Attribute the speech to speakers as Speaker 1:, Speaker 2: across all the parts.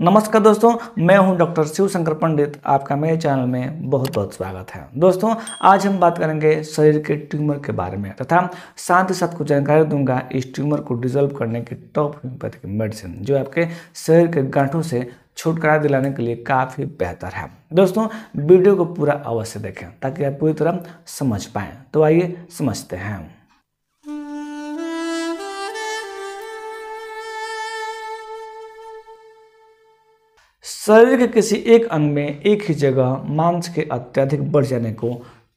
Speaker 1: नमस्कार दोस्तों मैं हूं डॉक्टर शिव शंकर पंडित आपका मेरे चैनल में बहुत बहुत स्वागत है दोस्तों आज हम बात करेंगे शरीर के ट्यूमर के बारे में तथा साथ ही साथ कुछ जानकारी दूंगा इस ट्यूमर को डिजोल्व करने की टॉप होम्योपैथिक मेडिसिन जो आपके शरीर के गांठों से छुटकारा दिलाने के लिए काफ़ी बेहतर है दोस्तों वीडियो को पूरा अवश्य देखें ताकि आप पूरी तरह समझ पाएँ तो आइए समझते हैं शरीर के किसी एक अंग में एक ही जगह मांस के अत्यधिक बढ़ जाने को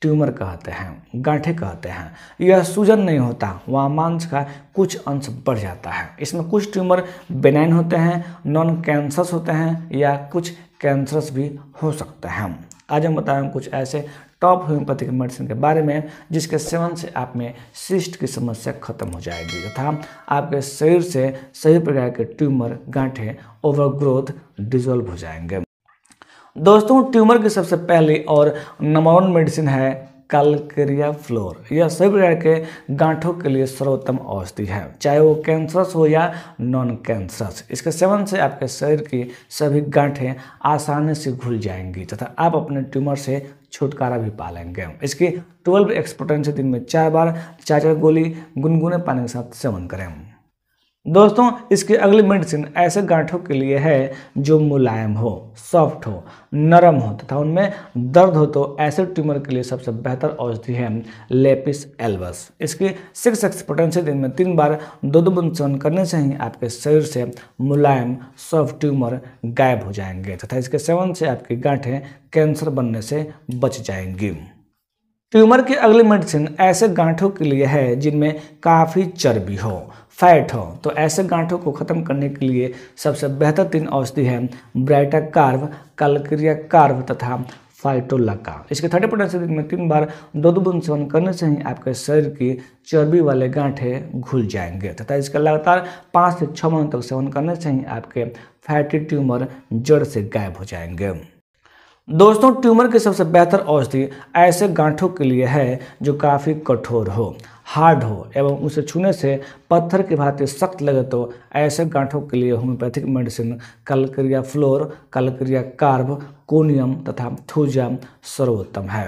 Speaker 1: ट्यूमर कहते हैं गांठे कहते हैं यह सूजन नहीं होता वहाँ मांस का कुछ अंश बढ़ जाता है इसमें कुछ ट्यूमर बेनाइन होते हैं नॉन कैंसरस होते हैं या कुछ कैंसरस भी हो सकते हैं आज हम बताएँ कुछ ऐसे टॉप होम्योपैथिक मेडिसिन के बारे में जिसके सेवन से आप में सिस्ट की समस्या खत्म हो जाएगी तथा आपके शरीर से सही प्रकार के ट्यूमर गांठें ओवरग्रोथ डिजोल्व हो जाएंगे दोस्तों ट्यूमर की सबसे पहली और नंबर वन मेडिसिन है कालकेरिया फ्लोर यह सभी प्रकार के गांठों के लिए सर्वोत्तम औषधि है चाहे वो कैंसरस हो या नॉन कैंसरस इसके सेवन से आपके शरीर की सभी गांठें आसानी से घुल जाएंगी तथा आप अपने ट्यूमर से छुटकारा भी पा लेंगे इसकी ट्वेल्व एक्सपोटेंसी दिन में चार बार चार चार गोली गुनगुने पानी के साथ सेवन करें दोस्तों इसकी अगली मेडिसिन ऐसे गांठों के लिए है जो मुलायम हो सॉफ्ट हो नरम हो तथा उनमें दर्द हो तो ऐसे ट्यूमर के लिए सबसे बेहतर औषधि है लेपिस एल्बस इसकी सिक्स एक्सपोटेंसी दिन में तीन बार दो दो बुंद सेवन करने से ही आपके शरीर से मुलायम सॉफ्ट ट्यूमर गायब हो जाएंगे तथा इसके सेवन से आपकी गांठें कैंसर बनने से बच जाएंगी ट्यूमर की अगली मेडिसिन ऐसे गांठों के लिए है जिनमें काफ़ी चर्बी हो फैट हो तो ऐसे गांठों को ख़त्म करने के लिए सबसे बेहतर तीन औषधि है ब्राइटा कार्व कलक्रिया कार्व तथा फाइटोला का इसके थर्टी परसेंट से दिन में तीन बार दो दो बुन सेवन करने से ही आपके शरीर की चर्बी वाले गांठे घुल जाएंगे तथा इसका लगातार पाँच से छः महीने तक सेवन करने से ही आपके फैटी ट्यूमर जड़ से गायब हो जाएंगे दोस्तों ट्यूमर की सबसे बेहतर औषधि ऐसे गांठों के लिए है जो काफ़ी कठोर हो हार्ड हो एवं उसे छूने से पत्थर की भांति सख्त लगे तो ऐसे गांठों के लिए homeopathic medicine calcarea fluor calcarea carb conium तथा थूजम सर्वोत्तम है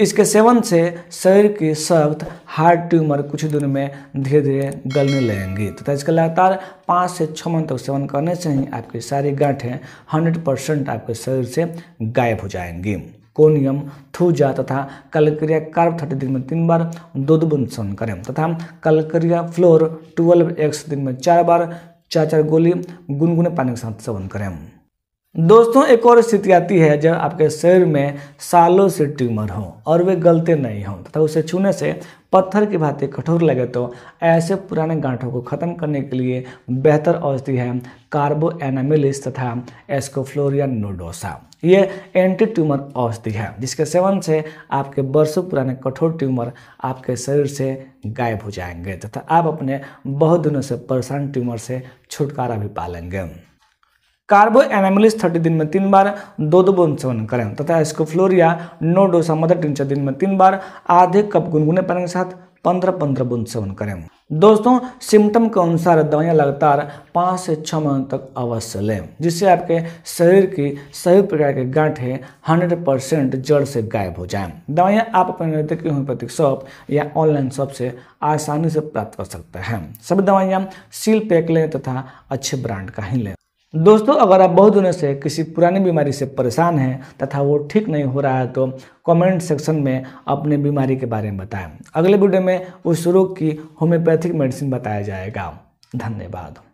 Speaker 1: इसके सेवन से शरीर के सख्त हार्ट ट्यूमर कुछ दिन में धीरे धीरे गलने लगेंगी तथा तो इसका लगातार पाँच से छः मन तक सेवन करने से ही आपकी सारी गांठें हंड्रेड परसेंट आपके शरीर से गायब हो जाएंगी कोनियम थूजा तथा कलक्रिया कार्ब थर्टी दिन में तीन बार दूध सेवन करें तथा कलक्रिया फ्लोर ट्वेल्व एक्स दिन में चार बार चार चार गोली गुनगुने पानी के साथ सेवन करें दोस्तों एक और स्थिति आती है जब आपके शरीर में सालों से ट्यूमर हो और वे गलते नहीं हों तथा उसे छूने से पत्थर की भांति कठोर लगे तो ऐसे पुराने गांठों को खत्म करने के लिए बेहतर औषधि है कार्बो एनामिलिस तथा एस्कोफ्लोरिया नोडोसा ये एंटी ट्यूमर औषधि है जिसके सेवन से आपके बरसों पुराने कठोर ट्यूमर आपके शरीर से गायब हो जाएंगे तथा आप अपने बहुत दिनों से परेशान ट्यूमर से छुटकारा भी पालेंगे कार्बो एनामिलिस थर्टी दिन में तीन बार दो दो बूंद सेवन करें तथा इसको फ्लोरिया नौ डोज मदर टिंचर दिन में तीन बार आधे कप गुनगुने पानी के साथ पंद्रह पंद्रह बूंद सेवन करें दोस्तों सिम्टम के अनुसार दवाइयाँ लगातार पाँच से छः महीने तक अवश्य लें जिससे आपके शरीर की सभी प्रकार के गांठे हंड्रेड परसेंट जड़ से गायब हो जाएं दवाइयाँ आप अपने नजदीकी होम्योपैथिक शॉप या ऑनलाइन शॉप से आसानी से प्राप्त कर सकते हैं सभी दवाइयाँ सील पैक लें तथा अच्छे ब्रांड का ही लें दोस्तों अगर आप बहुत दिनों से किसी पुरानी बीमारी से परेशान हैं तथा वो ठीक नहीं हो रहा है तो कमेंट सेक्शन में अपने बीमारी के बारे में बताएं अगले वीडियो में उस रोग की होम्योपैथिक मेडिसिन बताया जाएगा धन्यवाद